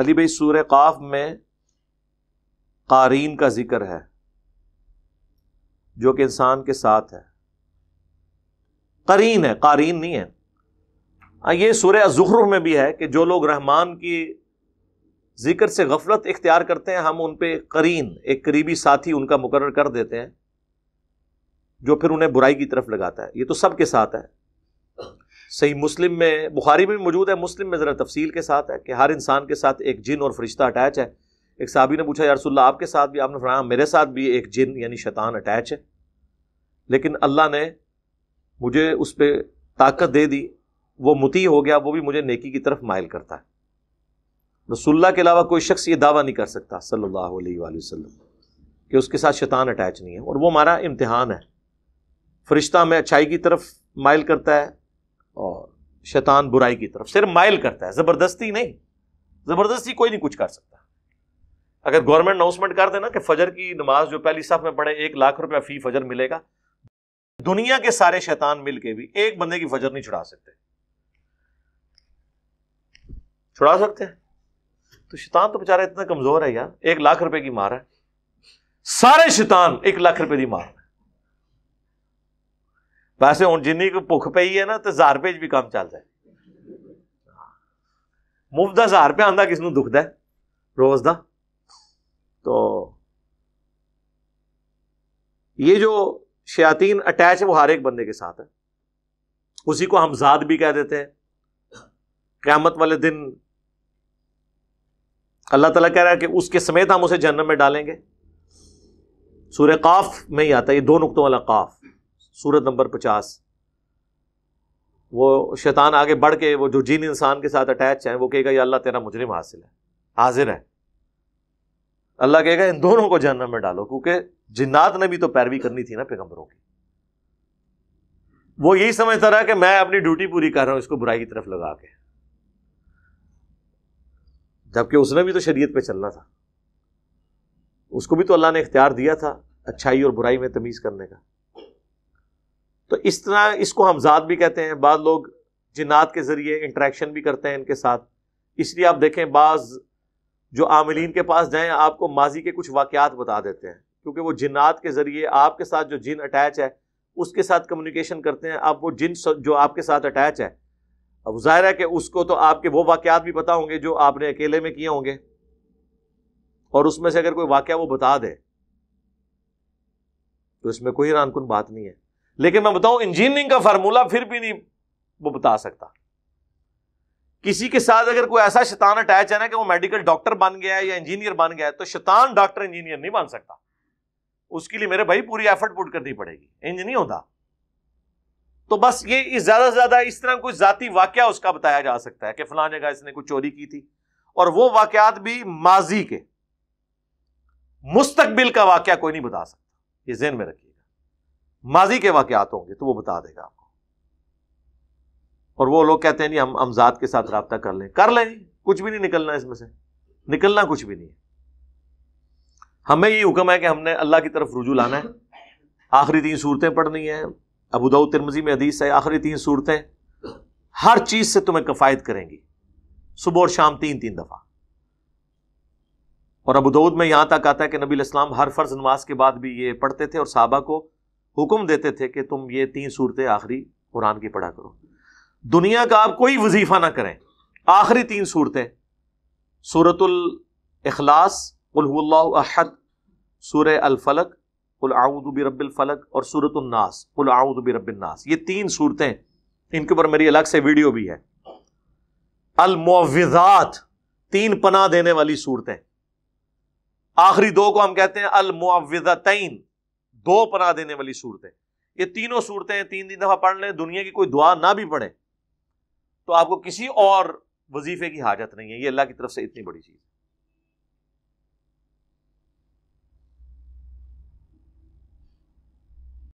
अली भाई सूर काफ में कारीन का जिक्र है जो कि इंसान के साथ है करीन है कारीन नहीं है हाँ, ये सूर्य जुखरुफ में भी है कि जो लोग रहमान की जिक्र से गफलत इख्तियार करते हैं हम उन पर करीन एक करीबी साथी उनका मुकर कर देते हैं जो फिर उन्हें बुराई की तरफ लगाता है ये तो सबके साथ है सही मुस्लिम में बुखारी में भी मौजूद है मुस्लिम में ज़रा तफसील के साथ है कि हर इंसान के साथ एक जिन और फरिश्ता अटैच है एक साहबी ने पूछा यारसोल्ला आपके साथ भी आपने फरमाया मेरे साथ भी एक जिन यानी शैतान अटैच है लेकिन अल्लाह ने मुझे उस पर ताकत दे दी वो मुती हो गया वो भी मुझे नेकी की तरफ मायल करता है रसुल्ला के अलावा कोई शख्स ये दावा नहीं कर सकता सल्लल्लाहु अलैहि वसल्लम कि उसके साथ शैतान अटैच नहीं है और वो हमारा इम्तिहान है फरिश्ता में अच्छाई की तरफ मायल करता है और शैतान बुराई की तरफ सिर्फ माइल करता है जबरदस्ती नहीं जबरदस्ती कोई नहीं कुछ कर सकता अगर गवर्नमेंट अनाउंसमेंट कर देना कि फजर की नमाज जो पहली सफ में पढ़े एक लाख रुपया फी फजर मिलेगा दुनिया के सारे शैतान मिलके भी एक बंदे की फजर नहीं छुड़ा सकते छुड़ा सकते हैं तो शैतान तो बेचारा इतना कमजोर है यार एक लाख रुपए की मार है सारे शैतान एक लाख रुपए की मार वैसे हूँ जिनी भुख ਭੁੱਖ है ना तो हजार रुपये भी 'ਚ चलता है मुफ्त ਮੁਫਤ ਦਾ 1000 ਰੁਪਏ ਆਂਦਾ ਕਿਸ ਨੂੰ ਦੁਖਦਾ तो ये जो शयातीन अटैच है वो हर एक बंदे के साथ है उसी को हम जाद भी कह देते हैं क्यामत वाले दिन अल्लाह तला कह रहा है कि उसके समेत हम उसे जन्म में डालेंगे सूर्य काफ में ही आता है ये दो नुकतों वाला काफ सूरत नंबर पचास वो शैतान आगे बढ़ के वो जो जिन इंसान के साथ अटैच है वो कहेगा या अल्लाह तेरा मुजरिम हासिल है हाजिर है अल्लाह कहेगा इन दोनों को जहनम में डालो क्योंकि जिन्नात ने भी तो पैरवी करनी थी ना पैगम्बरों की वो यही समझता रहा कि मैं अपनी ड्यूटी पूरी कर रहा हूं इसको बुराई की तरफ लगा के जबकि उसने भी तो शरीयत पे चलना था उसको भी तो अल्लाह ने इख्तियार दिया था अच्छाई और बुराई में तमीज़ करने का तो इस तरह इसको हम जात भी कहते हैं बाद लोग जिन्नात के ज़रिए इंट्रैक्शन भी करते हैं इनके साथ इसलिए आप देखें बाज़ जो आमिलीन के पास जाएं आपको माजी के कुछ वाक़ात बता देते हैं क्योंकि वो जिन्नात के ज़रिए आपके साथ जो जिन अटैच है उसके साथ कम्युनिकेशन करते हैं आप वो जिन जो आपके साथ अटैच है अब ज़ाहिर है कि उसको तो आपके वो वाक़ात भी पता होंगे जो आपने अकेले में किए होंगे और उसमें से अगर कोई वाक़ वो बता दे तो इसमें कोई रानकुन बात नहीं है लेकिन मैं बताऊं इंजीनियरिंग का फार्मूला फिर भी नहीं वो बता सकता किसी के साथ अगर कोई ऐसा शैतान अटैच है ना कि वो मेडिकल डॉक्टर बन गया है या इंजीनियर बन गया है तो शैतान डॉक्टर इंजीनियर नहीं बन सकता उसके लिए मेरे भाई पूरी एफर्ट पुट करनी पड़ेगी इंज नहीं होता तो बस ये ज्यादा से ज्यादा इस तरह कोई जाति वाक्य उसका बताया जा सकता है कि फलां जगह इसने कुछ चोरी की थी और वो वाकत भी माजी के मुस्तकबिल का वाक्य कोई नहीं बता सकता ये जेन में रखिए माजी के वाकत होंगे तो वो बता देगा आपको और वो लोग कहते हैं नहीं हम अमजाद के साथ रहा कर लें कर लें कुछ भी नहीं निकलना इसमें से निकलना कुछ भी नहीं है हमें ये हुक्म है कि हमने अल्लाह की तरफ रुजू लाना है आखिरी तीन सूरतें पढ़नी है अबूदाऊ तिरमजी में अदीस है आखिरी तीन सूरतें हर चीज़ से तुम्हें कफायत करेंगी सुबह और शाम तीन तीन दफ़ा और अबूदाऊद में यहां तक आता है कि नबी इस्लाम हर फर्ज नमाज के बाद भी ये पढ़ते थे और साहबा को हुक्म देते थे कि तुम ये तीन सूरतें आखिरी कुरान की पढ़ा करो दुनिया का आप कोई वजीफा ना करें आखिरी तीन सूरतें सूरतुल इखलास अहद सूर अलफलक उलाउदबी फलक और सूरतुलनास उलाउदबी रबिलनास ये तीन सूरतें इनके ऊपर मेरी अलग से वीडियो भी है अलमोविज़ात तीन पना देने वाली सूरतें आखिरी दो को हम कहते हैं अलमुआवजतैन दो पना देने वाली सूरतें ये तीनों सूरतें तीन दिन दफा पढ़ लें दुनिया की कोई दुआ ना भी पढ़े तो आपको किसी और वजीफे की हाजत नहीं है ये अल्लाह की तरफ से इतनी बड़ी चीज़